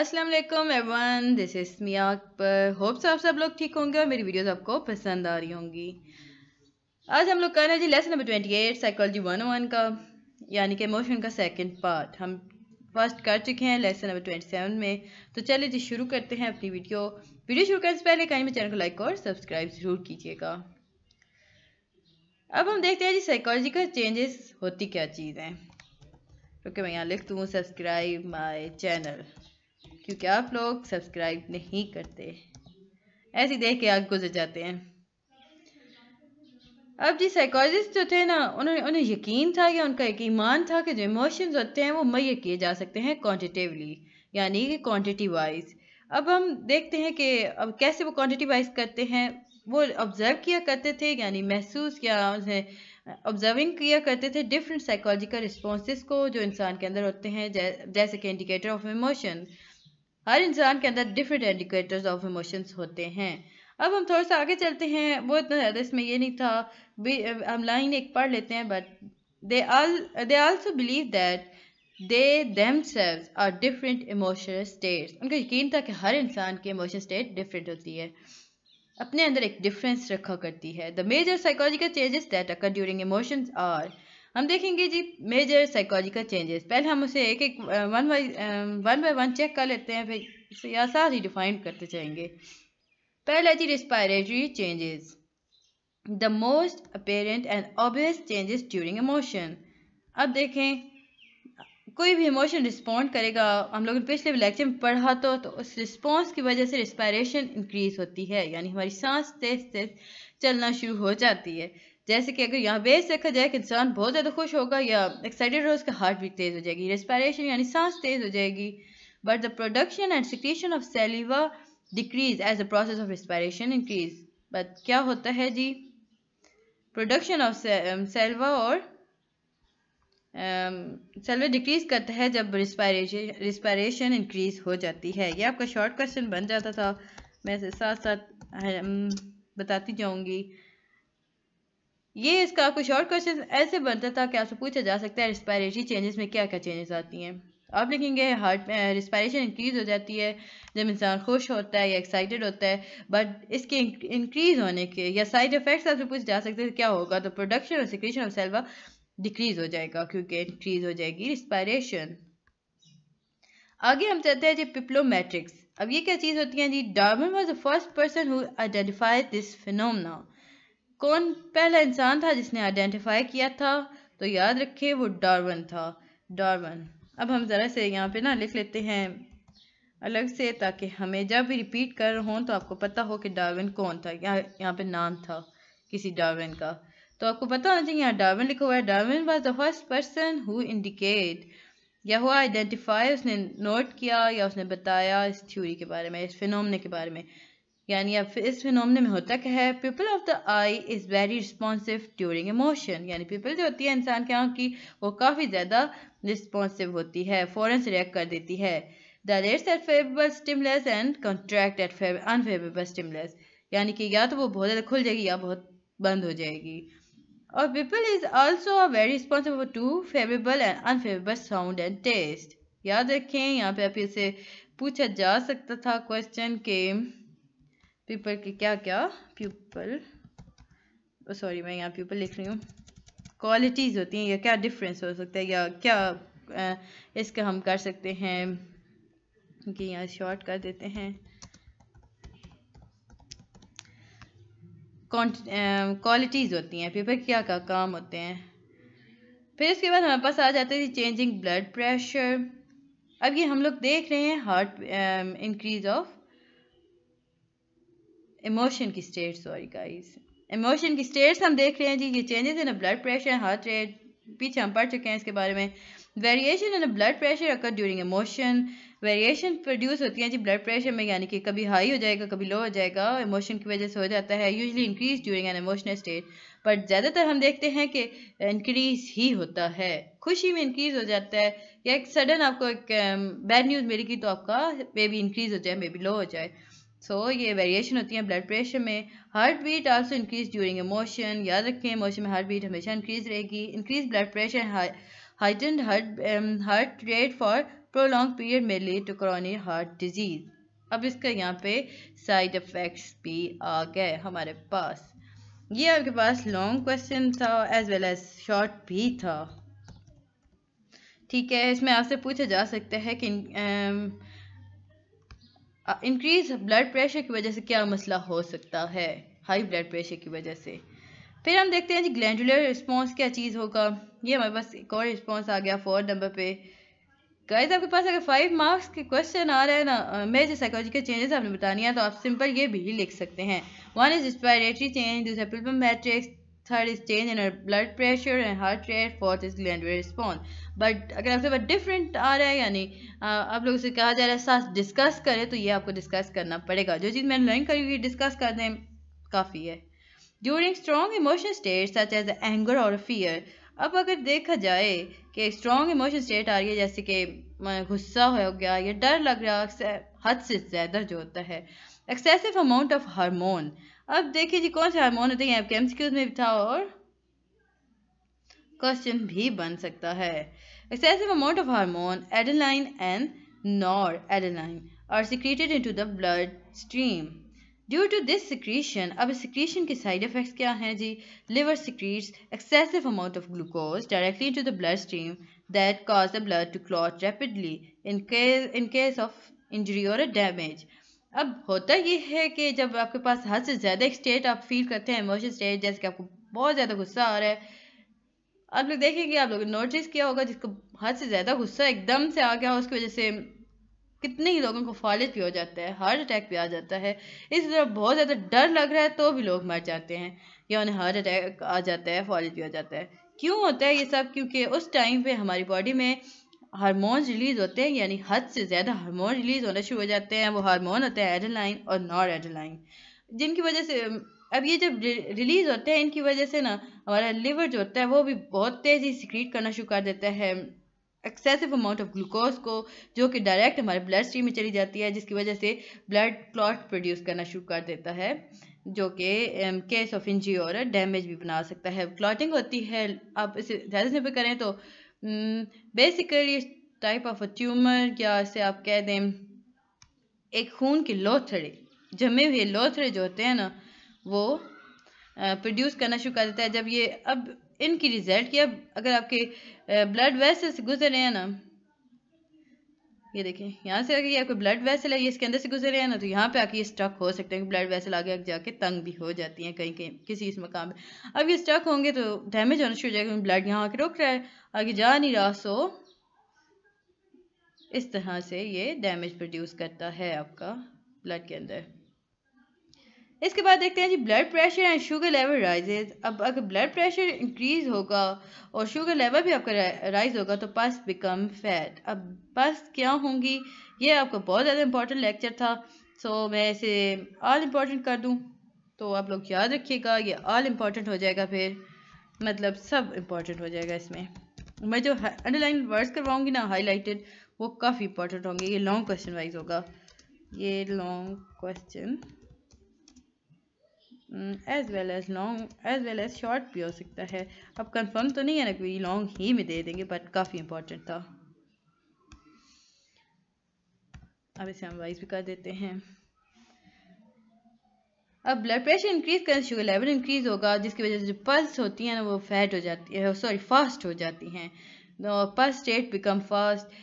अस्सलाम वालेकुम everyone this is Mian Akbar hopes आप सब लोग ठीक होंगे और मेरी वीडियोस आपको पसंद आ रही होंगी आज हम लोग कर रहे हैं जी lesson number twenty eight psychology one one का यानी कि इमोशन का सेकंड पार्ट हम फर्स्ट कर चुके हैं लेसन नंबर ट्वेंटी सेवन में तो चलिए जी शुरू करते हैं अपनी वीडियो वीडियो शुरू करने से पहले कहीं भी चैनल को लाइक और सब्सक्राइब ज़रूर कीजिएगा अब हम देखते हैं जी साइकोलॉजी का चेंजेस होती क्या चीज़ ओके मैं यहाँ लिख दूँ सब्सक्राइब माई चैनल क्योंकि आप लोग सब्सक्राइब नहीं करते ऐसे देख के आग गुजर जाते हैं अब जी साइकोलॉजिस्ट जो थे ना उन्होंने उन्हें यकीन था या उनका एक ईमान था कि जो इमोशंस होते हैं वो मैय किए जा सकते हैं क्वान्टिटिवली यानी कि क्वान्टिटी वाइज अब हम देखते हैं कि अब कैसे वो क्वान्टिटी वाइज करते हैं वो ऑब्ज़र्व किया करते थे यानी महसूस या उन्हें ऑब्जर्विंग किया करते थे डिफरेंट साइकोलॉजिकल रिस्पॉन्स को जो इंसान के अंदर होते हैं जै, जैसे कि इंडिकेटर ऑफ इमोशन हर इंसान के अंदर डिफरेंट इंडिकेटर्स ऑफ इमोशंस होते हैं अब हम थोड़ा सा आगे चलते हैं वो इतना ज़्यादा इसमें ये नहीं था हम लाइन एक पढ़ लेते हैं but they all they believe that they them are different emotional states उनका यकीन था कि हर इंसान की इमोशनल स्टेट डिफरेंट होती है अपने अंदर एक डिफरेंस रखा करती है the major psychological changes that occur during emotions are हम देखेंगे जी मेजर साइकोलॉजिकल चेंजेस पहले हम उसे एक एक one by one by one check कर लेते हैं फिर इसे आसार ही डिफाइन करते जाएंगे पहला जी respiratory changes the most apparent and obvious changes during emotion अब देखें कोई भी इमोशन रिस्पॉन्ड करेगा हम लोगों ने पिछले लेक्चर में पढ़ा तो, तो उस रिस्पॉन्स की वजह से रिस्पायरेशन इंक्रीज होती है यानी हमारी सांस तेज तेज चलना शुरू हो जाती है जैसे कि अगर यहाँ बेस रखा जाए कि इंसान बहुत ज़्यादा खुश होगा या एक्साइटेड हो उसका हार्ट बीट तेज़ हो जाएगी रेस्पायरेशन यानी सांस तेज़ हो जाएगी but the production and secretion of saliva decrease as the process of respiration increase but क्या होता है जी प्रोडक्शन ऑफ सेल्वा और सेल्वा um, डिक्रीज करता है जब रिस्पायरेशन रिस्पायरेशन इंक्रीज हो जाती है ये आपका शॉर्ट क्वेश्चन बन जाता था मैं साथ साथ um, बताती जाऊँगी ये इसका कुछ और क्वेश्चन ऐसे बनता था कि आपसे पूछा जा सकता है रिस्पायरेटरी चेंजेस में क्या क्या चेंजेस आती हैं आप लिखेंगे हार्ट में रिस्पायरेशन इंक्रीज़ हो जाती है जब इंसान खुश होता है या एक्साइटेड होता है बट इसके इंक्रीज़ होने के या साइड इफ़ेक्ट्स आपसे पूछे जा सकते हैं क्या होगा तो प्रोडक्शन और सिक्रेशन ऑफ सेल्वा डिक्रीज़ हो जाएगा क्योंकि इंक्रीज़ हो जाएगी रिस्पायरेशन आगे हम चलते हैं जी पिप्लोमेट्रिक्स अब ये क्या चीज़ होती है जी Darwin was the first person who identified this phenomena कौन पहला इंसान था जिसने आइडेंटिफाई किया था तो याद रखे वो डार्वन था डार्वन अब हम ज़रा से यहाँ पे ना लिख लेते हैं अलग से ताकि हमें जब भी रिपीट कर रहे हों तो आपको पता हो कि डार्विन कौन था यहाँ यहाँ पे नाम था किसी डार्विन का तो आपको पता होना चाहिए यहाँ डार्विन लिखा हुआ है Darwin was the first person who indicate या हुआ आइडेंटिफाई उसने नोट किया या उसने बताया इस थ्योरी के बारे में इस फिनोमने के बारे में यानी अब इस फिनोमिन में होता क्या है pupil of the eye is very responsive during emotion यानी पीपल जो होती है इंसान की आँख की वो काफ़ी ज़्यादा रिस्पॉन्सिव होती है फ़ौरन से रिएक्ट कर देती है dilates at favourable stimulus and contract at unfavourable stimulus यानी कि या तो वो बहुत ज़्यादा खुल जाएगी या बहुत बंद हो जाएगी और pupil is also very responsive to favourable and unfavourable sound and taste याद रखें यहाँ पे आप इसे पूछा जा सकता था क्वेश्चन के पेपर के क्या क्या प्यूपल सॉरी oh, मैं यहाँ प्यूपल लिख रही हूँ क्वालिटीज़ होती हैं या क्या डिफरेंस हो सकता है या क्या आ, इसका हम कर सकते हैं कि यहाँ शॉर्ट कर देते हैं क्वालिटीज़ होती हैं पेपर क्या का काम होते हैं फिर इसके बाद हमारे पास आ जाते हैं चेंजिंग ब्लड प्रेशर अब ये हम लोग देख रहे हैं हार्ट इंक्रीज ऑफ इमोशन की स्टेट सॉरी गाइस इमोशन की स्टेट्स हम देख रहे हैं जी ये changes in blood pressure heart rate पीछे हम पढ़ चुके हैं इसके बारे में variation in blood pressure occur during emotion variation produce होती है जी ब्लड प्रेशर में यानी कि कभी हाई हो जाएगा कभी लो हो जाएगा इमोशन की वजह से हो जाता है usually increase during an emotional state but ज़्यादातर हम देखते हैं कि इंक्रीज ही होता है खुशी में इंक्रीज हो जाता है या एक सडन आपको एक बैड न्यूज़ मिलेगी तो आपका बेबी इंक्रीज हो जाए बेबी लो हो जाए सो so, ये वेरिएशन होती है ब्लड प्रेशर में heart beat also increase during emotion याद रखें इमोशन में हार्ट बीट हमेशा इंक्रीज रहेगी increase blood pressure heightened heart heart rate for prolong period में lead to chronic heart disease अब इसका यहाँ पे साइड इफ़ेक्ट्स भी आ गए हमारे पास ये आपके पास लॉन्ग क्वेश्चन था एज वेल एज शॉर्ट भी था ठीक है इसमें आपसे पूछा जा सकता है कि um, इंक्रीज ब्लड प्रेशर की वजह से क्या मसला हो सकता है हाई ब्लड प्रेशर की वजह से फिर हम देखते हैं जी ग्लैंडुलर रिस्पॉन्स क्या चीज़ होगा ये हमारे पास एक और रिस्पॉन्स आ गया फोर नंबर पे गाइस आपके पास अगर फाइव मार्क्स के क्वेश्चन आ रहे हैं ना मेजर साइकोलॉजिकल चेंजेस आपने बतानी है तो आप सिंपल ये भी लिख सकते हैं वन इज रिस्पायरेटरी चेंज दूसरा पिल्पम matrix third is change in blood pressure and heart rate fourth is gland response but अगर आपके पास डिफरेंट आ रहा है यानी आप लोगों से कहा जा रहा है साथ डिस्कस करें तो ये आपको डिस्कस करना पड़ेगा जो चीज़ मैंने लर्न करी हुई डिस्कस कर दें काफ़ी है during strong emotion state such as anger और फियर अब अगर देखा जाए कि स्ट्रॉन्ग इमोशन स्टेट आ रही है जैसे कि गुस्सा हो गया या डर लग रहा है हद से ज़्यादा जो होता है एक्सेसिव अमाउंट ऑफ हारमोन अब देखिए जी कौन सा हारमोन होते हैं आपके एमसीक्यूज में भी था और क्वेश्चन भी बन सकता है excessive amount of hormone adrenaline and noradrenaline are secreted in to the blood stream due to this secretion अब सिक्रीशन के साइड इफेक्ट्स क्या हैं जी liver secretes excessive amount of glucose directly in to the blood stream that cause the blood to clot rapidly in case in case of injury और damage अब होता ये है कि जब आपके पास हद से ज़्यादा एक स्टेट आप फील करते हैं इमोशन स्टेट जैसे कि आपको बहुत ज़्यादा गुस्सा आ रहा है आप लोग देखेंगे आप लोगों ने नोटिस किया होगा जिसको हद से ज़्यादा गुस्सा एकदम से आ गया उसकी वजह से कितने ही लोगों को फॉलिज भी हो जाता है हार्ट अटैक भी आ जाता है इस तरह बहुत ज़्यादा डर लग रहा है तो भी लोग मर जाते हैं या उन्हें हार्ट अटैक आ जाता है फॉलिज भी हो जाता है क्यों होता है ये सब क्योंकि उस टाइम पे हमारी बॉडी में हारमोन रिलीज होते हैं यानी हद से ज़्यादा हार्मोन रिलीज होना शुरू हो जाते हैं वो हार्मोन होते हैं एडलाइन और नॉर एडलाइन जिनकी वजह से अब ये जब रिलीज होते हैं इनकी वजह से ना हमारा लिवर जो होता है वो भी बहुत तेज़ी सिक्रीट करना शुरू कर देता है एक्सेसिव अमाउंट ऑफ ग्लूकोज को जो कि डायरेक्ट हमारे ब्लड स्ट्रीम में चली जाती है जिसकी वजह से ब्लड क्लॉट प्रोड्यूस करना शुरू कर देता है जो कि केस ऑफ इंजरी और डैमेज भी बना सकता है क्लॉटिंग होती है आप इसे ज़्यादा से करें तो basically type of a tumour या इसे आप कह दें एक खून के लोथड़े जमे हुए लोथड़े जो होते हैं ना वो प्रोड्यूस करना शुरू कर देता है जब ये अब इनकी रिजल्ट की अब अगर आपके ब्लड वैसे से गुजर रहे हैं ना ये देखें यहाँ से अगर ये आपको ब्लड वैसे है ये इसके अंदर से गुजर रहे हैं ना तो यहाँ पे आके ये स्टक हो सकते हैं ब्लड वैसे आगे जाके तंग भी हो जाती हैं कहीं कहीं किसी इस मकाम पे अब ये स्टक होंगे तो डैमेज होना शुरू हो जाएगा ब्लड यहाँ आके रोक रहा है आगे जा नहीं रहा सो इस तरह से ये डैमेज प्रोड्यूस करता है आपका ब्लड के अंदर इसके बाद देखते हैं जी blood pressure and sugar level rises अब अगर ब्लड प्रेशर इंक्रीज होगा और शुगर लेवल भी आपका राइज होगा तो पस बिकम फैट अब पस क्या होंगी ये आपका बहुत ज़्यादा इंपॉर्टेंट लेक्चर था सो so, मैं इसे ऑल इम्पॉर्टेंट कर दूँ तो आप लोग याद रखिएगा ये ऑल इम्पॉर्टेंट हो जाएगा फिर मतलब सब इम्पॉर्टेंट हो जाएगा इसमें मैं जो अंडरलाइन वर्ड्स करवाऊंगी ना हाईलाइटेड वो काफ़ी इंपॉर्टेंट होंगे ये लॉन्ग क्वेश्चन वाइज होगा ये long question as well as long as well as short भी हो सकता है अब कंफर्म तो नहीं है ना कि लॉन्ग ही में दे देंगे बट काफ़ी इंपॉर्टेंट था अब इसे हम वाइज भी कर देते हैं अब ब्लड प्रेशर इंक्रीज करें शुगर लेवल इंक्रीज होगा जिसकी वजह से जो पल्स होती हैं ना वो फैट हो जाती है सॉरी फास्ट हो जाती हैं pulse state become fast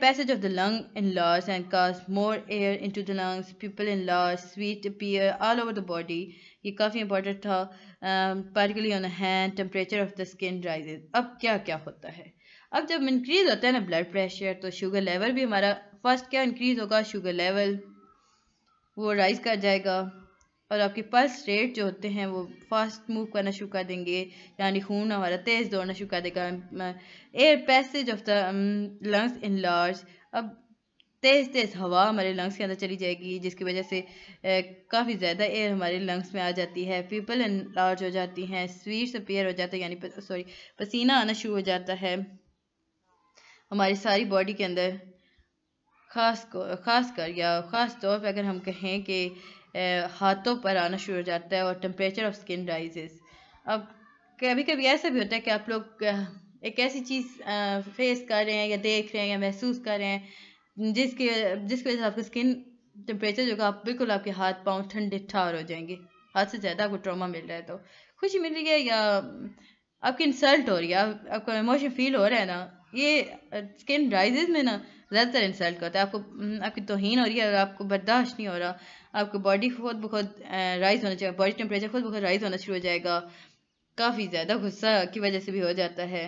passage of the lung in loss and enlarges more air in to the lungs people in loss sweat appear all over the body ये काफ़ी इंपॉर्टेंट था particularly on hand temperature of the skin rises अब क्या क्या होता है अब जब इंक्रीज होता है ना ब्लड प्रेशर तो शुगर लेवल भी हमारा फर्स्ट क्या इंक्रीज होगा शुगर लेवल वो राइज कर जाएगा और आपकी पल्स रेट जो होते हैं वो फास्ट मूव करना शुरू कर देंगे यानी खून हमारा तेज़ दौड़ना शुरू कर देगा air passage of the lungs enlarge अब तेज़ तेज़ हवा हमारे लंग्स के अंदर चली जाएगी जिसकी वजह से काफ़ी ज़्यादा एयर हमारे लंग्स में आ जाती है पीपल इन लार्ज हो जाती हैं स्वीट्स अपेयर हो जाता है यानी सॉरी पसीना आना शुरू हो जाता है हमारी सारी बॉडी के अंदर खास को खास कर या ख़ास तौर पर अगर हम कहें कि हाथों पर आना शुरू हो जाता है और टेम्परेचर ऑफ स्किन राइजेस अब कभी कभी ऐसा भी होता है कि आप लोग एक ऐसी चीज़ फेस कर रहे हैं या देख रहे हैं या महसूस कर रहे हैं जिसके जिसकी वजह से आपकी स्किन टेम्परेचर जो आप बिल्कुल आपके हाथ पाँव ठंडे ठार हो जाएंगे हाथ से ज़्यादा आपको ट्रामा मिल रहा है तो खुशी मिल रही है या आपकी इंसल्ट हो रही है आपका इमोशन फील हो रहा है ना ये स्किन राइजेज में ना ज़्यादातर इंसल्ट करता है आपको हम्म, आपकी तोहन हो रही है और आपको बर्दाश्त नहीं हो रहा आपको बॉडी खुद ब खुद राइज़ होना चाहिए बॉडी टेम्परेचर खुद ब खुद राइज़ होना शुरू हो जाएगा काफ़ी ज़्यादा गुस्सा की वजह से भी हो जाता है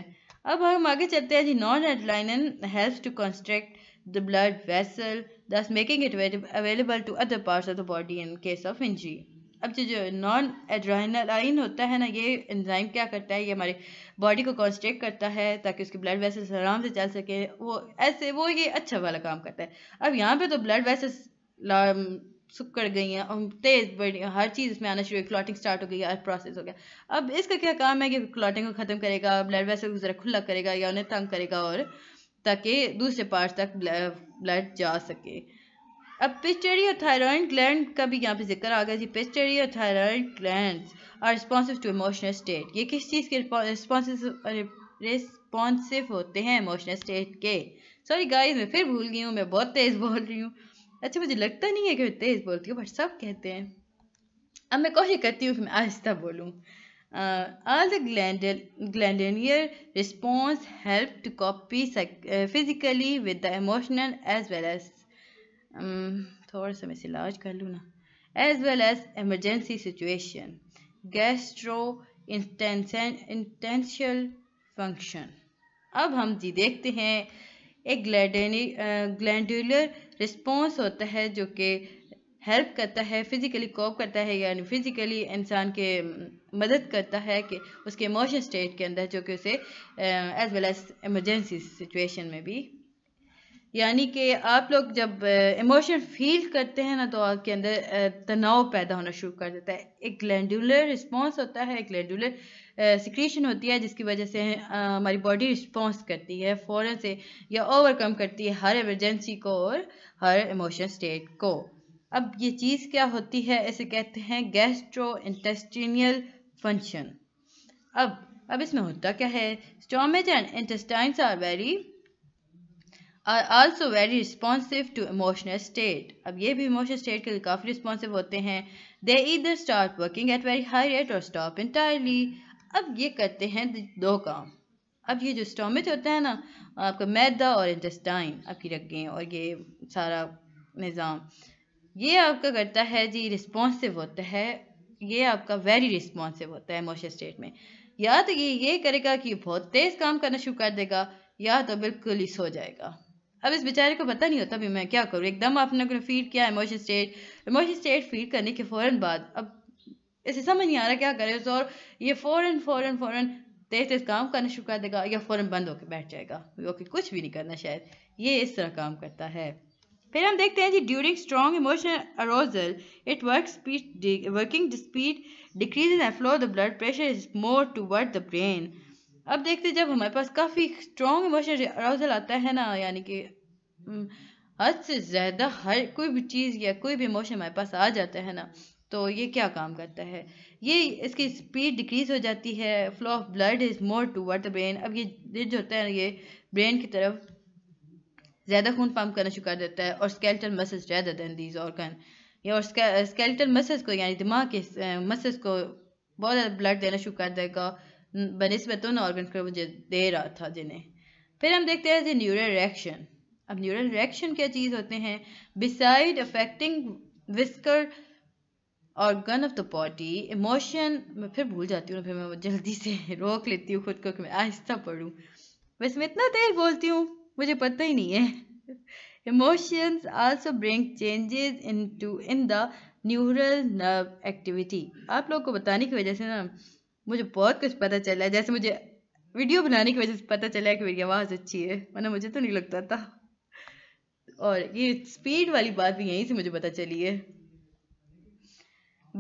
अब हम आगे चलते हैं जी noradrenaline help to construct the blood vessel thus making it available to other parts of the body in case of injury अब जो जो नॉन एड्राइनलाइन होता है ना ये एंजाइम क्या करता है ये हमारे बॉडी को कॉन्स्ट्रेक्ट करता है ताकि उसके ब्लड वेसल्स आराम से चल सके वो ऐसे वो ये अच्छा वाला काम करता है अब यहाँ पे तो ब्लड वेसल्स सुख कर गई हैं और तेज़ बढ़ी हर चीज़ इसमें आना शुरू हुई क्लॉटिंग स्टार्ट हो गई हर प्रोसेस हो गया अब इसका क्या काम है कि क्लॉटिंग को ख़त्म करेगा ब्लड वेसल को ज़रा खुला करेगा या उन्हें तंग करेगा और ताकि दूसरे पार्ट तक ब्लड जा सके अब पिस्टेरी और थायराइड ग्लैंड का भी यहाँ पे जिक्र आ गया जी पिस्टेरी और gland are responsive to emotional state ये किस चीज़ के रिस्पॉन्सिव रिस्पॉन्सिव होते हैं इमोशनल स्टेट के सॉरी गाइस मैं फिर भूल गई हूँ मैं बहुत तेज़ बोल रही हूँ अच्छा मुझे लगता नहीं है कि मैं तेज़ बोलती हूँ बट सब कहते हैं अब मैं कोशिश करती हूँ कि मैं आहिस्ता बोलूँ all the gland glands response help to cope physically with the emotional as well as Um, थोड़ा सा मैं इलाज कर लूँ ना as well as emergency situation gastrointestinal function अब हम जी देखते हैं एक ग्लैंडुलर रिस्पॉन्स uh, होता है जो कि हेल्प करता है फिज़िकली कॉप करता है यानी फिज़िकली इंसान के um, मदद करता है कि उसके इमोशन स्टेट के अंदर जो कि उसे as well as emergency situation में भी यानी कि आप लोग जब इमोशन फील करते हैं ना तो आपके अंदर तनाव पैदा होना शुरू कर देता है एक ग्लैंडुलर रिस्पॉन्स होता है एक ग्लैंडुलर सिक्रीशन होती है जिसकी वजह से हमारी बॉडी रिस्पॉन्स करती है फ़ौरन से या ओवरकम करती है हर एमरजेंसी को और हर इमोशन स्टेट को अब ये चीज़ क्या होती है इसे कहते हैं गैस्ट्रो इंटेस्टिनियल फंक्शन अब अब इसमें होता क्या है stomach and intestines are very are also very responsive to emotional state अब ये भी इमोशनल स्टेट के लिए काफ़ी रिस्पॉन्सिव होते हैं they either start working at very high rate और स्टॉप इंटायरली अब ये करते हैं दो काम अब ये जो स्टोमिच होता है ना आपका मैदा और इंटेस्टाइन आपकी रगें और ये सारा निज़ाम ये आपका करता है जी रिस्पॉन्सिव होता है ये आपका वेरी रिस्पॉन्सिव होता है इमोशनल स्टेट में या तो ये ये करेगा कि बहुत तेज़ काम करना शुरू कर देगा या तो बिल्कुल ही सो जाएगा अब इस बेचारे को पता नहीं होता भी मैं क्या करूँ एकदम आपने अगर फीड किया emotion state emotion state feed करने के फ़ौर बाद अब इसे समझ नहीं आ रहा क्या करे और ये फ़ौरन फ़ौरन फ़ौरन तेज तेज काम करना शुरू कर देगा या फ़ौरन बंद होकर बैठ जाएगा वो कि कुछ भी नहीं करना शायद ये इस तरह काम करता है फिर हम देखते हैं जी during strong emotional arousal it work speed working speed decrease in flow the blood pressure is more toward the brain अब देखते जब हमारे पास काफ़ी स्ट्रॉन्ग इमोशनल अरोजल आता है ना यानी कि हम्म, हद से ज़्यादा हर कोई भी चीज़ या कोई भी इमोशन हमारे पास आ जाता है ना तो ये क्या काम करता है ये इसकी स्पीड डिक्रीज हो जाती है flow of blood is more toward the brain अब ये जो होता है ये ब्रेन की तरफ ज़्यादा खून पंप करना शुरू कर देता है और स्केल्टल मसल्स ज़्यादा देन दीज ऑर्गन या और स्केल्टल मसल्स को यानी दिमाग के मसल्स को बहुत ज़्यादा ब्लड देना शुरू कर देगा बनस्बत उन ऑर्गन को मुझे दे रहा था जिन्हें फिर हम देखते हैं न्यूरल रिएक्शन अब न्यूरल रिएक्शन क्या चीज़ होते हैं beside affecting visceral organ of the body emotion मैं फिर भूल जाती हूँ फिर मैं जल्दी से रोक लेती हूँ खुद को कि मैं आहिस्ता पढ़ूँ वैसे मैं इतना देर बोलती हूँ मुझे पता ही नहीं है emotions also bring changes in to in the neural nerve activity आप लोग को बताने की वजह से ना मुझे बहुत कुछ पता चला है जैसे मुझे वीडियो बनाने की वजह से पता चला है कि मेरी आवाज़ अच्छी है वरना मुझे तो नहीं लगता था और ये स्पीड वाली बात भी यहीं से मुझे पता चली है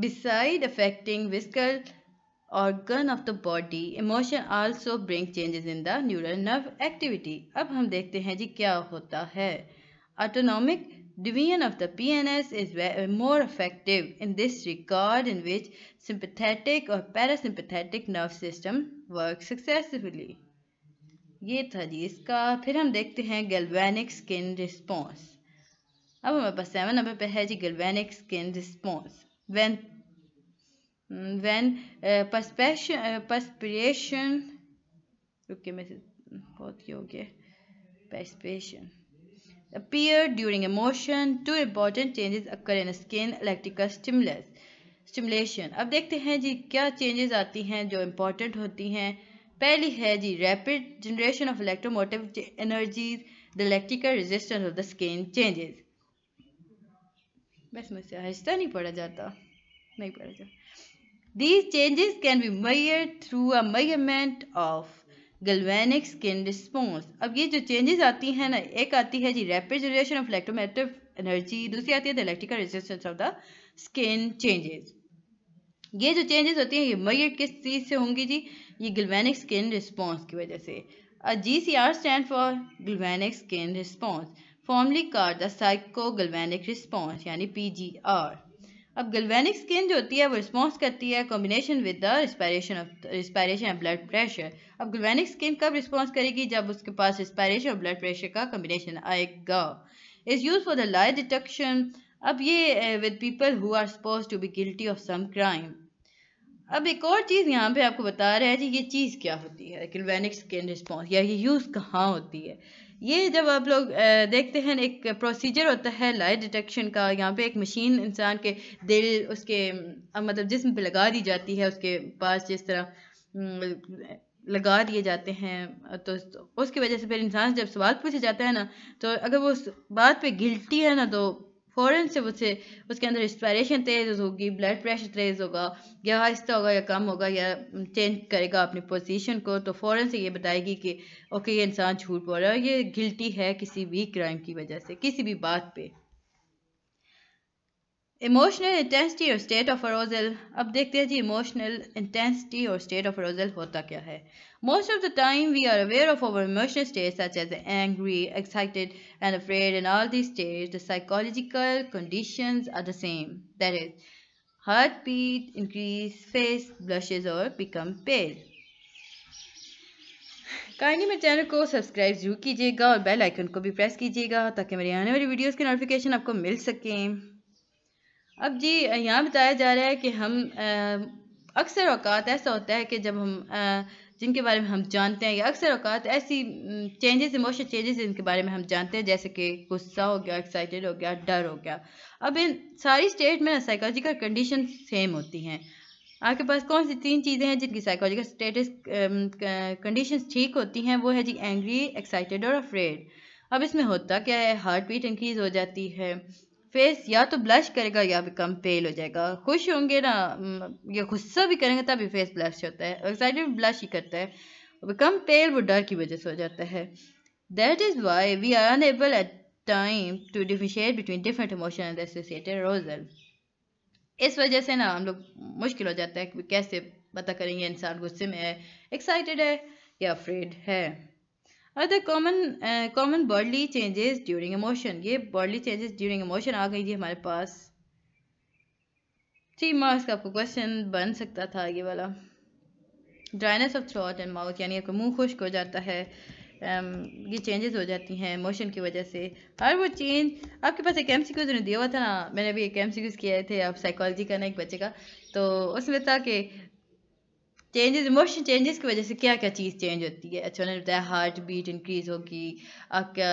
बिसाइड अफेक्टिंग विस्कल और of the body emotion also bring changes in the neural nerve activity अब हम देखते हैं जी क्या होता है autonomic division of the P N S is more affective in this record in which sympathetic और parasympathetic nerve system work successfully ये था जी इसका फिर हम देखते हैं गेलवैनिक स्किन रिस्पॉन्स अब हमारे पास सेवन नंबर पे है जी galvanic skin response when when perspiration रुके में बहुत ही हो गया perspiration appear during emotion two important changes occur in skin electrical stimulus stimulation अब देखते हैं जी क्या चेंजेस आती हैं जो इम्पॉर्टेंट होती हैं पहली है जी rapid generation of electromotive energies the electrical resistance of the skin changes बस मुझसे आहिस्ता नहीं पढ़ा जाता नहीं पढ़ा जाता these changes can be measure through a measurement of galvanic skin response अब ये जो चेंजेस आती हैं ना एक आती है जी rapid generation of electromotive energy दूसरी आती है the electrical resistance of the skin changes ये जो चेंजेस होती हैं ये मैयर किस चीज़ से होंगी जी ये ग्लवेनिक स्किन रिस्पॉन्स की वजह से G C R stand for galvanic skin response formerly call the psycho galvanic response यानी पी जी आर अब गलवेनिक स्किन जो होती है वो रिस्पॉन्स करती है combination with the respiration of respiration and blood pressure अब गलवैनिक स्किन कब रिस्पॉन्स करेगी जब उसके पास रिस्पायरेशन और ब्लड प्रेशर का कॉम्बिनेशन आएगा is use for the lie detection अब ये with people who are suppose to be guilty of some crime अब एक और चीज़ यहाँ पे आपको बता रहा है जी ये चीज़ क्या होती है क्रिवेनिक स्किन रिस्पॉन्स या ये यूज़ कहाँ होती है ये जब आप लोग देखते हैं एक प्रोसीजर होता है लाइट डिटेक्शन का यहाँ पे एक मशीन इंसान के दिल उसके मतलब जिसम पे लगा दी जाती है उसके पास जिस तरह लगा दिए जाते हैं तो उसकी वजह से फिर इंसान जब सवाल पूछे जाता है ना तो अगर वो उस बात पे गिल्टी है ना तो फ़ौरन से उसे उसके अंदर इंस्पायरेशन तेज़ होगी ब्लड प्रेशर तेज़ होगा या आहिस्ता होगा या कम होगा या चेंज करेगा अपनी पोजीशन को तो फ़ौरन से ये बताएगी कि ओके ये इंसान झूठ बोल रहा है ये गिल्टी है किसी भी क्राइम की वजह से किसी भी बात पे इमोशनल इंटेंसिटी और स्टेट ऑफ अरोजल अब देखते हैं जी इमोशनल इंटेंसिटी और स्टेट ऑफ अरोजल होता क्या है Most of the time, we are aware of our emotional states such as angry, excited, and afraid. In all these states, the psychological conditions are the same. That is, heartbeat increase, face blushes or become pale. Kindly मेरे channel को subscribe जरूर कीजिएगा और bell icon को भी press कीजिएगा ताकि मेरी आने वाली वीडियोस की नोटिफिकेशन आपको मिल सके अब जी यहाँ बताया जा रहा है कि हम अक्सर अवकात ऐसा होता है कि जब हम आ, जिनके बारे में हम जानते हैं या अक्सर अवकात ऐसी चेंजेस इमोशनल चेंजेस इनके बारे में हम जानते हैं जैसे कि गुस्सा हो गया एक्साइटेड हो गया डर हो गया अब इन सारी स्टेट में साइकोलॉजिकल कंडीशन सेम होती हैं आपके पास कौन सी तीन चीज़ें हैं जिनकी साइकोलॉजिकल स्टेटस कंडीशन ठीक होती हैं वो है जी एंग्री एक्साइटेड और अफ्रेड अब इसमें होता क्या है हार्ट बीट इंक्रीज हो जाती है फेस या तो ब्लश करेगा या बिकम पेल हो जाएगा खुश होंगे ना या गुस्सा भी करेंगे तभी फेस ब्लश होता है एक्साइटेड ब्लश ही करता है बिकम पेल वो डर की वजह से हो जाता है that is why we are unable at time to differentiate between different emotion and associated arousal इस वजह से ना हम लोग मुश्किल हो जाता है कि कैसे पता करेंगे इंसान गुस्से में है एक्साइटेड है या अफ्रेड है are the common common bodily changes during emotion ये बॉडली चेंजेस ड्यूरिंग इमोशन आ गई थी हमारे पास थ्री मार्क्स का आपको क्वेश्चन बन सकता था ये वाला dryness of throat and mouth यानी आपका मुंह खुश्क हो जाता है um, ये चेंजेस हो जाती हैं मोशन की वजह से हर वो चेंज आपके पास एक एम सी क्यूज दिया हुआ था ना मैंने अभी एक एम सी क्यूज किए थे आप साइकोलॉजी का ना एक बच्चे का तो उसमें था कि चेंजेस इमोशन चेंजेस की वजह से क्या क्या चीज़ चेंज होती है अच्छा उन्होंने बताया हार्ट बीट इंक्रीज होगी आपका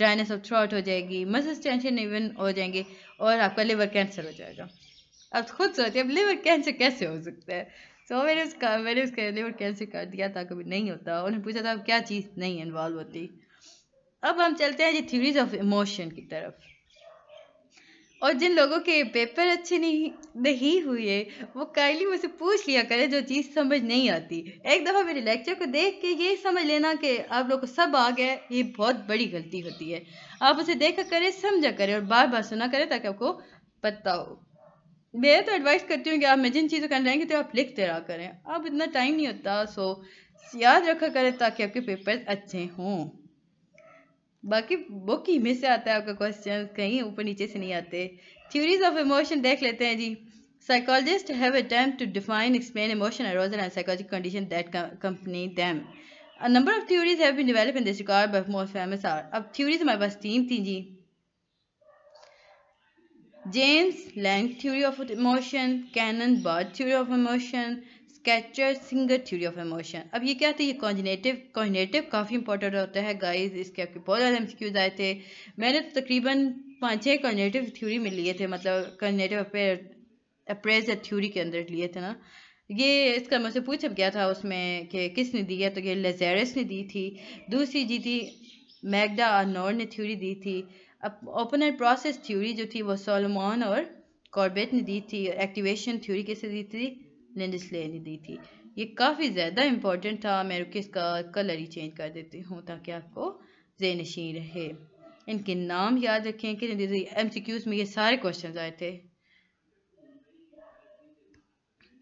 ड्राइनेस ऑफ थ्रॉट हो जाएगी मसल्स टेंशन इवन हो जाएंगे और आपका लिवर कैंसर हो जाएगा अब खुद सोचते अब लिवर कैंसर कैसे हो सकता है सो so, मैंने उसका मैंने उसका लिवर कैंसर कर दिया था कभी नहीं होता उन्होंने पूछा था अब क्या चीज़ नहीं इन्वॉल्व होती अब हम चलते हैं जी थ्योरीज ऑफ इमोशन की तरफ और जिन लोगों के पेपर अच्छे नहीं नहीं हुए वो काइली मुझसे पूछ लिया करें जो चीज़ समझ नहीं आती एक दफ़ा मेरे लेक्चर को देख के ये समझ लेना कि आप लोग को सब आ गया ये बहुत बड़ी गलती होती है आप उसे देखा करें समझा करें और बार बार सुना करें ताकि आपको पता हो मैं तो एडवाइस करती हूँ कि आप मैं जिन चीज़ों का रहेंगे तो आप लिखते रहा करें अब इतना टाइम नहीं होता सो याद रखा करें ताकि आपके पेपर अच्छे हों बाकी बुक ही में से आता है आपका क्वेश्चन कहीं ऊपर नीचे से नहीं आते थ्योरीज ऑफ इमोशन देख लेते हैं जी psychologist have attempt to define explain emotion arousal and psychological condition that accompany them a number of theories have been develop in this record but most famous are अब theories हमारे पास तीन थी जी James Lange theory of emotion Cannon Bard theory of emotion Schachter Singer theory of emotion अब ये क्या था ये कॉन्जिनेटिव कॉन्जिनेटिव काफ़ी इंपॉर्टेंट होता है गाइस इसके आपके बहुत ज़्यादा एम आए थे मैंने तो तकरीबन पाँच छः कॉन्जनेटिव थ्योरी में लिए थे मतलब कॉन्जिनेटिव अप्रेज थ्योरी के अंदर लिए थे ना ये इसका मुझसे पूछ गया था उसमें कि किसने दी है तो ये लेजेरस ने दी थी दूसरी जी थी मैगडा अनोर ने थ्योरी दी थी अब ओपन एंड प्रोसेस थ्योरी जो थी वो सोलमान और कॉर्बेट ने दी थी एक्टिवेशन थ्योरी किसे दी थी ने डिस्प्ले नहीं दी थी ये काफ़ी ज़्यादा इम्पॉर्टेंट था मैं रुके इसका कलर ही चेंज कर देती हूँ ताकि आपको जेनशी रहे इनके नाम याद रखें कि एम सी क्यूज़ में ये सारे क्वेश्चन आए थे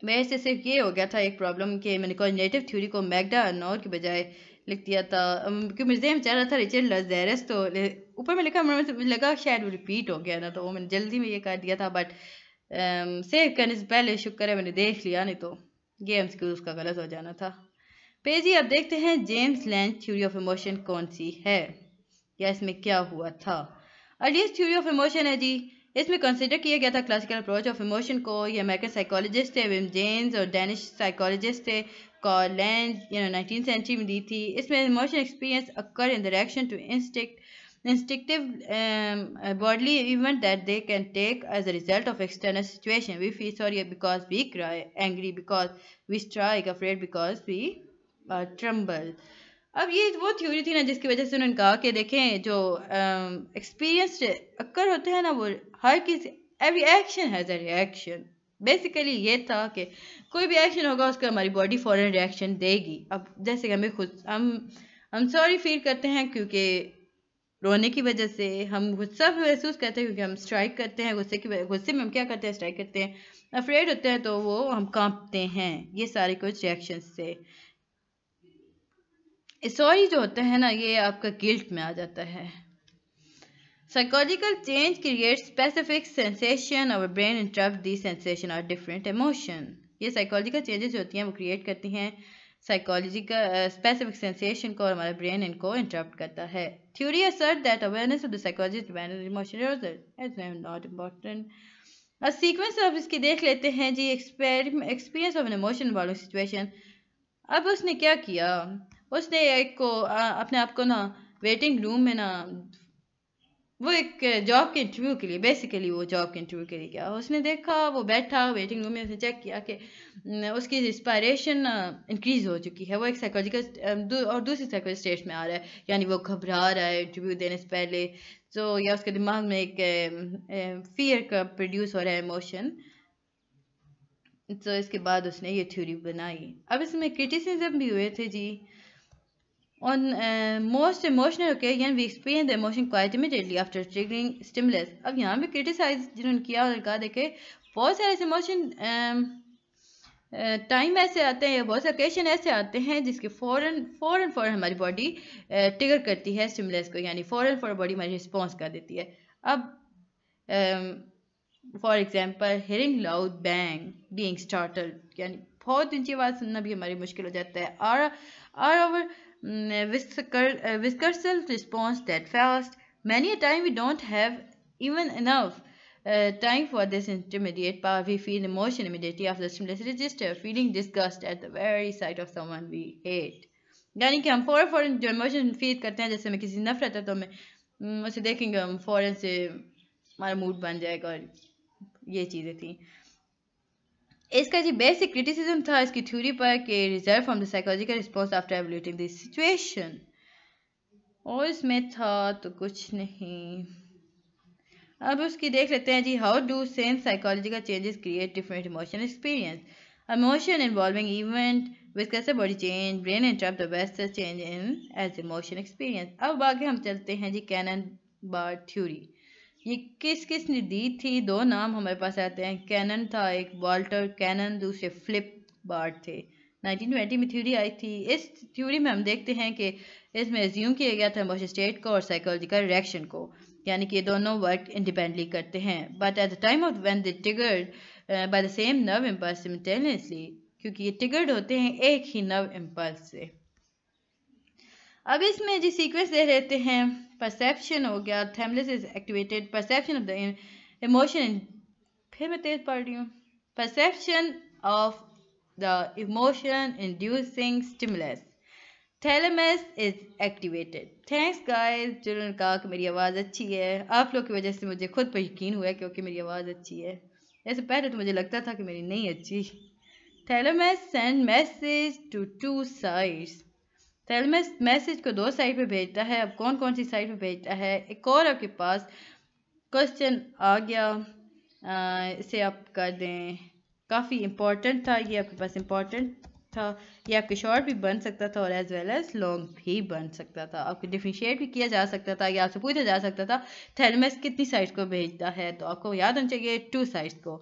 मेरे से सिर्फ ये हो गया था एक प्रॉब्लम कि मैंने कोऑर्डिनेटिव थ्योरी को मैगडा अनौर के बजाय लिख दिया था क्योंकि मुझे हम चाह रहा था रिचर्ड लजेरस तो ऊपर में लिखा मुझे लगा शायद वो रिपीट हो गया ना तो वो मैंने जल्दी में ये कर दिया था बट सेव करने से पहले शुक्र है मैंने देख लिया नहीं तो गेम्स की उसका गलत हो जाना था पेज ही अब देखते हैं James Lange theory of emotion कौन सी है या इसमें क्या हुआ था अर्लीस्ट थ्यूरी ऑफ इमोशन है जी इसमें कंसिडर किया गया था क्लासिकल अप्रोच ऑफ इमोशन को ये अमेरिकन साइकोलॉजिस्ट थे विम जेन्स और डेनिश साइकोलॉजिस्ट थे कॉलैंड नाइनटीन सेंचुरी में दी थी इसमें emotion experience occur in the reaction to instinct instinctive um, bodily event that they can take as a result of external situation. We feel sorry because we cry, angry because we strike, afraid because we uh, tremble. अब ये वो theory थी ना जिसकी वजह से उन्होंने कहा कि देखें जो एक्सपीरियंस्ड अक्कर होते हैं ना वो हर किसी every action has a reaction basically ये था कि कोई भी एक्शन होगा उसका हमारी बॉडी फॉरन रिएक्शन देगी अब जैसे कि हमें खुद हम हम सॉरी फील करते हैं क्योंकि रोने की वजह से हम गुस्सा भी महसूस करते हैं क्योंकि हम स्ट्राइक करते हैं गुस्से की गुस्से में हम क्या करते हैं स्ट्राइक करते हैं अफ्रेड होते हैं तो वो हम कांपते हैं ये सारे कुछ रिएक्शन से सॉरी जो होता है ना ये आपका गिल्ट में आ जाता है psychological change create specific sensation और brain interpret the sensation are different emotion ये साइकोलॉजिकल चेंजेस होती हैं वो क्रिएट करती हैं साइकोलॉजिकल स्पेसिफिक सेंसेशन को और हमारे ब्रेन इनको इंटरप्ट करता है theory assert that awareness of the psychology not important अब सीक्वेंस ऑफ इसकी देख लेते हैं जी एक्सपीरियंस ऑफ एन इमोशन वालों सिचुएशन अब उसने क्या किया उसने एक को अपने आप को ना वेटिंग रूम में ना वो एक जॉब के इंटरव्यू के लिए बेसिकली वो जॉब के इंटरव्यू के लिए गया उसने देखा वो बैठा वेटिंग रूम में उसने चेक किया कि उसकी इंस्पायरेशन इंक्रीज हो चुकी है वो एक साइकोलॉजिकल और दूसरी साइकोलॉजी स्टेट में आ रहा है यानी वो घबरा रहा है इंटरव्यू देने से पहले तो या उसके दिमाग में एक फियर का प्रोड्यूस हो रहा है इमोशन तो इसके बाद उसने ये थ्योरी बनाई अब इसमें क्रिटिसिज्म भी हुए थे जी On uh, most emotional occasion, we experience the emotion quite immediately after triggering stimulus. अब यहाँ भी criticize जिन्होंने किया और कहा देखे बहुत सारे ऐसे इमोशन टाइम um, uh, ऐसे आते हैं या बहुत सारे ओकेशन ऐसे आते हैं जिसके फ़ौरन फ़ौरन फ़ौरन हमारी बॉडी ट्रिगर uh, करती है स्टिमुलस को यानी फ़ौरन फ़ौरन बॉडी हमारी रिस्पॉन्स कर देती है अब for example hearing loud bang being startle यानी बहुत ऊंची आवाज़ सुनना भी हमारी मुश्किल हो जाता है और और over whisker self responds that fast. Many a time we don't have even enough uh, time for this intermediate power. We feel emotion immediately after the stimulus register, feeling disgust at the very sight of someone we hate. यानी कि हम फौरन फौरन जो emotion feel करते हैं जैसे हमें किसी नफरत है तो हमें उसे देखेंगे हम फौरन से हमारा मूड बन जाएगा और ये चीज़ें थी इसका जी बेसिक क्रिटिसिज्म था इसकी थ्योरी पर कि result from the psychological response after evaluating this situation और इसमें था तो कुछ नहीं अब उसकी देख लेते हैं जी how do same psychological changes create different emotional experience emotion involving event which कैसे body change brain interrupt the best change in as emotion experience अब आगे हम चलते हैं जी कैनन बार थ्यूरी ये किस किस ने दी थी दो नाम हमारे पास आते हैं कैनन था एक वॉल्टर कैनन दूसरे फ्लिप बार्ट थे 1920 में थ्योरी आई थी इस थ्योरी में हम देखते हैं कि इसमें ज्यूम किया गया था मोशन स्टेट को और साइकोलॉजिकल रिएक्शन को यानी कि ये दोनों वर्क इंडिपेंडली करते हैं but at the time of when triggered by by the same nerve impulse simultaneously क्योंकि ये टिगर्ड होते हैं एक ही नर्व इम्पल्स से अब इसमें जी सीक्वेंस दे रहते हैं परसेप्शन हो गया thalamus is activated perception of the emotion फिर मैं तेज पढ़ रही हूँ perception of the emotion inducing stimulus thalamus is activated thanks guys जिन्होंने कहा कि मेरी आवाज़ अच्छी है आप लोग की वजह से मुझे खुद पर यकीन हुआ है क्योंकि मेरी आवाज़ अच्छी है ऐसे पहले तो मुझे लगता था कि मेरी नहीं अच्छी thalamus send message to two sides thalamus message को दो साइड पे भेजता है अब कौन कौन सी साइड पे भेजता है एक और आपके पास क्वेश्चन आ गया आ, इसे आप कर दें काफ़ी इम्पोर्टेंट था ये आपके पास इम्पोर्टेंट था ये आपके शॉर्ट भी बन सकता था और एज वेल एज लॉन्ग भी बन सकता था आपको डिफ्रेंशिएट भी किया जा सकता था या आपसे पूछा जा सकता था थैलमेस कितनी साइड को भेजता है तो आपको याद होना चाहिए टू साइड को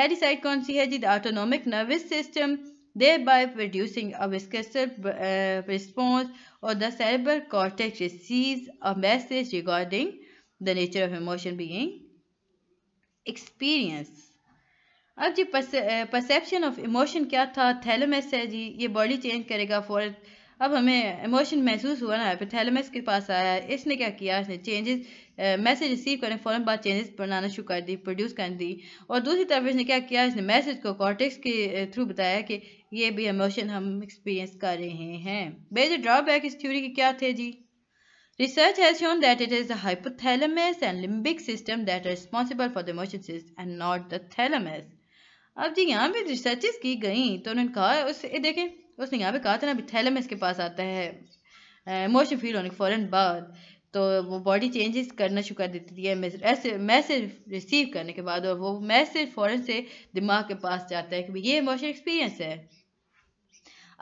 पहली साइड कौन सी है जी the autonomic nervous system thereby producing a viscosal uh, response or the cerebral cortex receives a message regarding the nature of emotion being experienced. अब जी परसेप्शन ऑफ इमोशन क्या था थैलोमेस है जी ये बॉडी चेंज करेगा फॉर अब हमें इमोशन महसूस हुआ ना फिर थैलमस के पास आया इसने क्या किया इसने चेंजेस मैसेज रिसीव करने फ़ौरन बाद चेंजेस बनाना शुरू कर दी प्रोड्यूस कर दी और दूसरी तरफ इसने क्या किया इसने मैसेज को कॉर्टेक्स के थ्रू बताया कि ये भी इमोशन हम एक्सपीरियंस कर रहे हैं बेज ड्रॉबैक इस थ्योरी के क्या थे जी Research has shown that it is the hypothalamus and limbic system that are responsible for the emotions and not the thalamus. अब जी यहाँ पे रिसर्चेस की गई तो उन्होंने कहा उस देखें उसने यहाँ पे कहा था ना अभी थैलमस के पास आता है इमोशन फील होने के फ़ौर बाद तो वो बॉडी चेंजेस करना शुरू कर देती है ऐसे मैसेज रिसीव करने के बाद और वो मैसेज फ़ौर से दिमाग के पास जाता है कि ये इमोशन एक्सपीरियंस है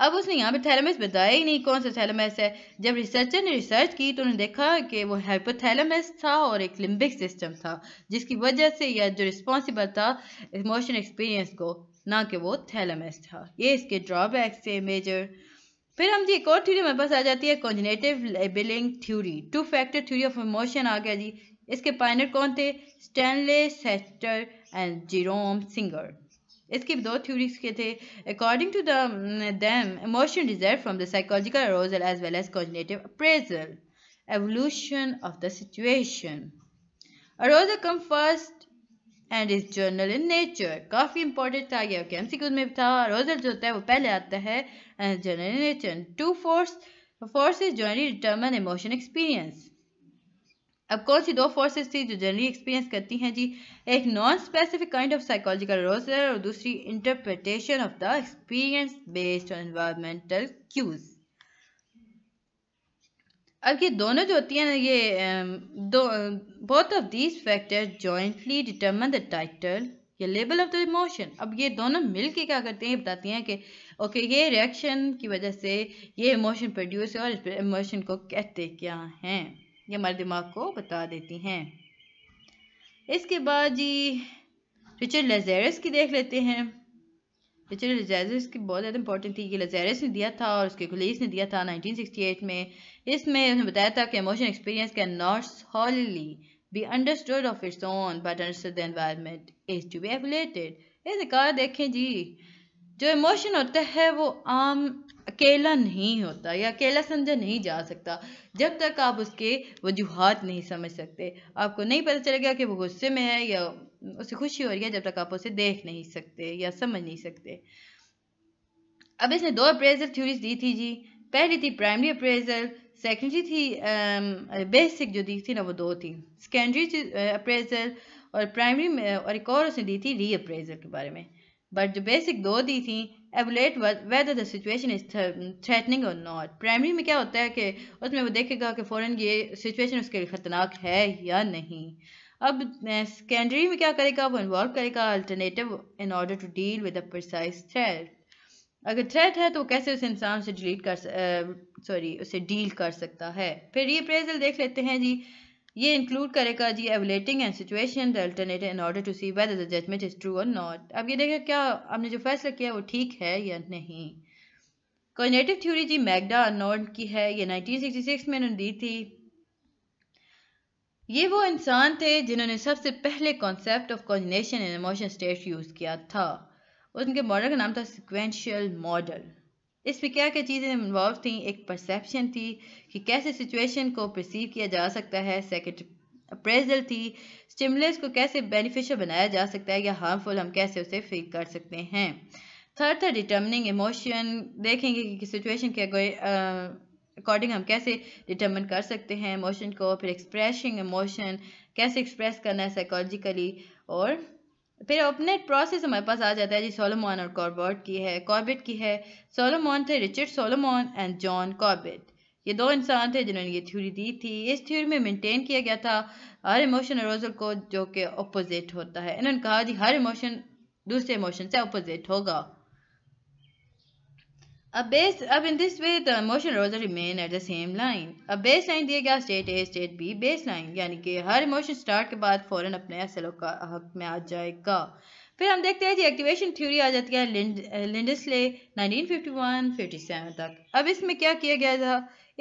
अब उसने यहाँ पे थैलमस बताया ही नहीं कौन सा थैलमस है जब रिसर्चर ने रिसर्च की तो उन्होंने देखा कि वो हाइपोथैलमस था और एक लिम्बिक सिस्टम था जिसकी वजह से या जो रिस्पॉन्सिबल था इमोशन एक्सपीरियंस को ना कि वो थैलमस था ये इसके ड्रॉबैक्स थे मेजर फिर हम जी एक और थ्योरी हमारे पास आ जाती है cognitive labelling theory two factor theory of emotion आ गया जी इसके पाइनर कौन थे Stanley Schachter and Jerome Singer इसके दो थ्योरीज के थे according to them emotion result from the psychological arousal as well as cognitive appraisal evolution of the situation arousal come first and is general in nature काफ़ी important था गया कि M में भी था और जो होता है वो पहले आता है and general in nature two force force is jointly determine emotion experience अब कौन सी दो फोर्सेस थी जो जनरली एक्सपीरियंस करती हैं जी एक non specific kind of psychological arousal और दूसरी interpretation of the experience based on environmental cues अब ये दोनों जो होती हैं ना ये दो both of these factor jointly determine the title या लेबल ऑफ द इमोशन अब ये दोनों मिल के क्या करते हैं ये बताती हैं कि ओके ये रिएक्शन की वजह से ये इमोशन प्रोड्यूस है और इस इमोशन को कहते क्या हैं ये हमारे दिमाग को बता देती हैं इसके बाद जी रिचर्ड लेजेरस की देख लेते हैं बेचारे तो लजारस की बहुत ज़्यादा इंपॉर्टेंट थी कि लजैरस ने दिया था और उसके कुलीस ने दिया था 1968 में इसमें उसने बताया था कि emotion experience can not wholly be understood of its own but understood the environment is to be evaluated इस देखें जी जो इमोशन होता है वो आम अकेला नहीं होता या अकेला समझा नहीं जा सकता जब तक आप उसके वजूहत नहीं समझ सकते आपको नहीं पता चलेगा कि वो गुस्से में है या उसे खुशी हो रही है जब तक आप उसे देख नहीं सकते या समझ नहीं सकते अब इसने दो अप्रेजल थ्योरीज दी थी जी पहली थी प्राइमरी अप्रेजल सेकेंडरी थी बेसिक जो दी थी ना वो दो थी सेकेंडरी अप्रेजल और प्राइमरी और एक और उसने दी थी री अप्रेजल के बारे में बट जो बेसिक दो दी थी evaluate whether the situation is threatening और नॉट प्राइमरी में क्या होता है कि उसमें वो देखेगा कि फ़ौरन ये सिचुएशन उसके लिए ख़तरनाक है या नहीं अब सेकेंडरी में क्या करेगा वो इन्वॉल्व करेगा alternative in order to deal with a precise threat अगर थ्रेट है तो कैसे उस इंसान से डिलीट कर सॉरी उसे डील कर सकता है फिर रिप्रेजल देख लेते हैं जी ये इंक्लूड करेगा जी evaluating and situation the alternate in order to see whether the judgement is true और नॉट अब ये देखें क्या आपने जो फैसला किया वो ठीक है या नहीं कोऑर्डिनेटिव थ्योरी जी मैगडा अर्नोल्ड की है ये 1966 में उन्होंने दी थी ये वो इंसान थे जिन्होंने सबसे पहले concept of cognition and emotion state use किया था उनके मॉडल का नाम था सिक्वेंशियल मॉडल इसमें क्या क्या चीज़ें इन्वॉल्व थी एक परसेप्शन थी कि कैसे सिचुएशन को परसीव किया जा सकता है सेकेंड अप्रेजल थी स्टिमुलस को कैसे बेनिफिशियल बनाया जा सकता है या हार्मफुल हम कैसे उसे फील कर सकते हैं थर्ड था डिटर्मनिंग इमोशन देखेंगे कि सिचुएशन के अकॉर्डिंग हम कैसे डिटर्मन कर सकते हैं इमोशन को फिर एक्सप्रेसिंग इमोशन कैसे एक्सप्रेस करना है साइकोलॉजिकली और फिर अपने प्रोसेस हमारे पास आ जाता है जी सोलोमॉन और कॉर्बर्ट की है कॉर्बेट की है सोलोमॉन थे Richard Solomon and John Corbett ये दो इंसान थे जिन्होंने ये थ्योरी दी थी इस थ्योरी में मेंटेन किया गया था हर इमोशन अरोजल को जो कि अपोजिट होता है इन्होंने कहा जी हर इमोशन दूसरे इमोशन से अपोजिट होगा A base, अब in this way the emotion also remain at the same line. A base line दिया गया state A, state B, base line यानी कि हर motion start के बाद फौरन अपने असल हक में आ जाएगा फिर हम देखते हैं जी एक्टिवेशन थ्योरी आ जाती है लिंड, लिंडसले 1951-57 तक अब इसमें क्या किया गया था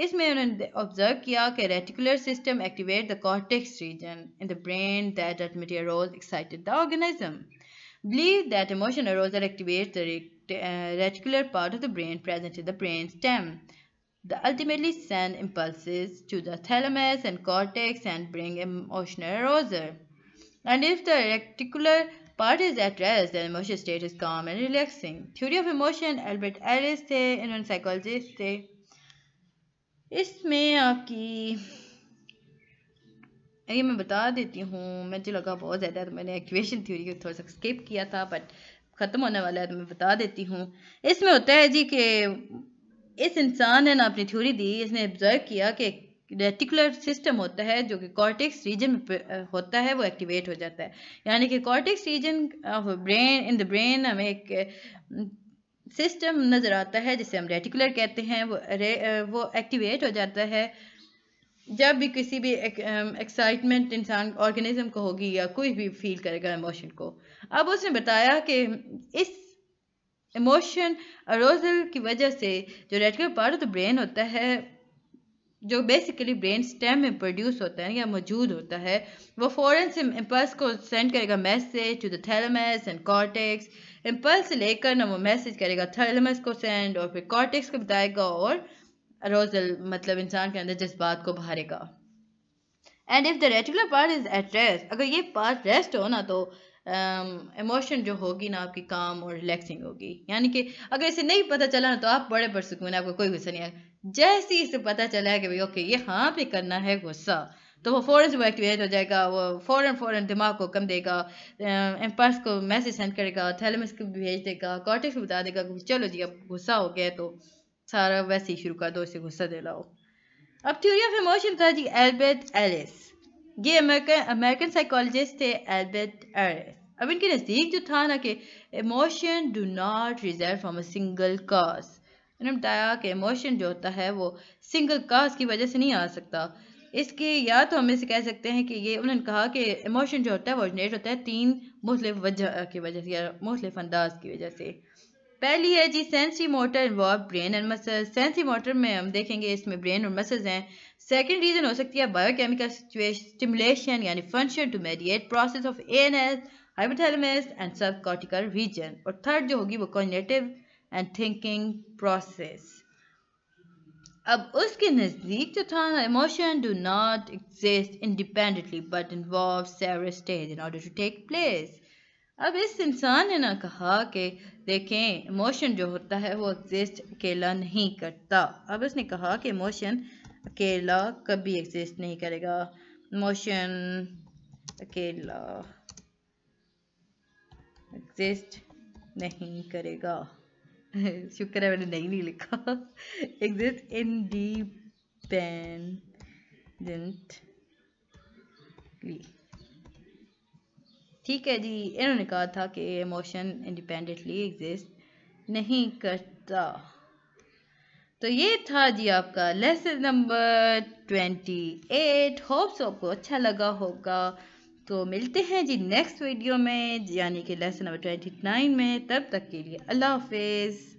इसमें उन्होंने ऑब्जर्व किया कि reticular system activate the cortex region in the brain that एटमेटियरोज excited the organism believe that emotion arousal activates the Uh, reticular part of the brain present in the brain stem. They ultimately send impulses to the thalamus and cortex and bring emotional arousal. And if the reticular part is at rest, the emotional state is calm and relaxing. Theory of emotion, Albert Ellis थे one psychologist थे इसमें आपकी ये मैं बता देती हूँ जो लगा बहुत ज़्यादा तो मैंने एक्वेशन थ्योरी को थोड़ा सा स्किप किया था बट ख़त्म होने वाला है तो मैं बता देती हूँ इसमें होता है जी कि इस इंसान ने ना अपनी थ्योरी दी इसने ऑब्जर्व किया कि रेटिकुलर सिस्टम होता है जो कि कॉर्टेक्स रीजन में होता है वो एक्टिवेट हो जाता है यानी कि cortex region of brain in the brain हमें एक सिस्टम नज़र आता है जिसे हम रेटिकुलर कहते हैं वो रे, वो एक्टिवेट हो जाता है जब भी किसी भी एक्साइटमेंट इंसान ऑर्गेनिज्म को होगी या कोई भी फील करेगा इमोशन को अब उसने बताया कि इस इमोशन अरोजल की वजह से जो radical part of the brain होता है जो बेसिकली ब्रेन स्टेम में प्रोड्यूस होता है या मौजूद होता है वो फ़ौरन से इम्पल्स को सेंड करेगा message to the thalamus and cortex impulse लेकर ना वो मैसेज करेगा थैलमस को सेंड और फिर कॉर्टेक्स को बताएगा और arousal मतलब इंसान के अंदर जज्बात को बाहरेगा and if the reticular part is at rest अगर ये पार्ट रेस्ट हो ना तो इमोशन um, जो होगी ना आपकी काम और रिलैक्सिंग होगी यानी कि अगर इसे नहीं पता चला ना तो आप बड़े परसकून आपको कोई गुस्सा नहीं आएगा जैसे ही इसे पता चला है कि भाई ओके ये हाँ पे करना है गुस्सा तो वो फ़ौरन से वो एक्टिवेट हो जाएगा वो फ़ौरन फ़ौरन दिमाग को कम देगा एम्पर्स um, को मैसेज सेंड करेगा थैलमस को भेज देगा कॉटेक्स को बता देगा चलो जी अब गुस्सा हो गया तो सारा वैसे ही शुरू कर दो oysa गुस्सा दिलाओ अब थ्योरी ऑफ इमोशन था जी एल्बर्ट एलिस ये अमेरिकन अमेरिकन साइकोलॉजिस्ट थे एल्बर्ट एलिस अब इनके नज़दीक जो था ना कि emotion do not result from a single cause उन्होंने बताया कि इमोशन जो होता है वो सिंगल काज की वजह से नहीं आ सकता इसके या तो हम इसे कह सकते हैं कि ये उन्होंने कहा कि इमोशन जो होता है वो ओरिजिनेट होता है तीन मुख्तफ वजह की वजह से या मुख्तलिफ अंदाज की वजह से पहली है जी sensory motor involve brain and muscle sensory motor में हम देखेंगे इसमें ब्रेन और मसल्स हैं सेकेंड रीज़न हो सकती है बायोकेमिकल स्टिमुलेशन यानी function to mediate process of A N S hypothalamus and subcortical region और थर्ड जो होगी वो कॉन्टिव एंड थिंकिंग प्रोसेस अब उसके नज़दीक जो था emotion do not exist independently but involve several stage in order to take place अब इस इंसान ने ना कहा कि देखें इमोशन जो होता है वो एग्जिस्ट अकेला नहीं करता अब उसने कहा कि इमोशन अकेला कभी एग्जिस्ट नहीं करेगा इमोशन अकेला एग्जिस्ट नहीं करेगा शुक्र है मैंने नहीं नहीं लिखा एग्जिस्ट इंडिपेंडेंटली ठीक है जी इन्होंने कहा था कि इमोशन इंडिपेंडेंटली एग्जिस्ट नहीं करता तो ये था जी आपका lesson number twenty eight hopes आपको अच्छा लगा होगा तो मिलते हैं जी नेक्स्ट वीडियो में यानी कि लेसन नंबर ट्वेंटी नाइन में तब तक के लिए अल्लाह हाफिज़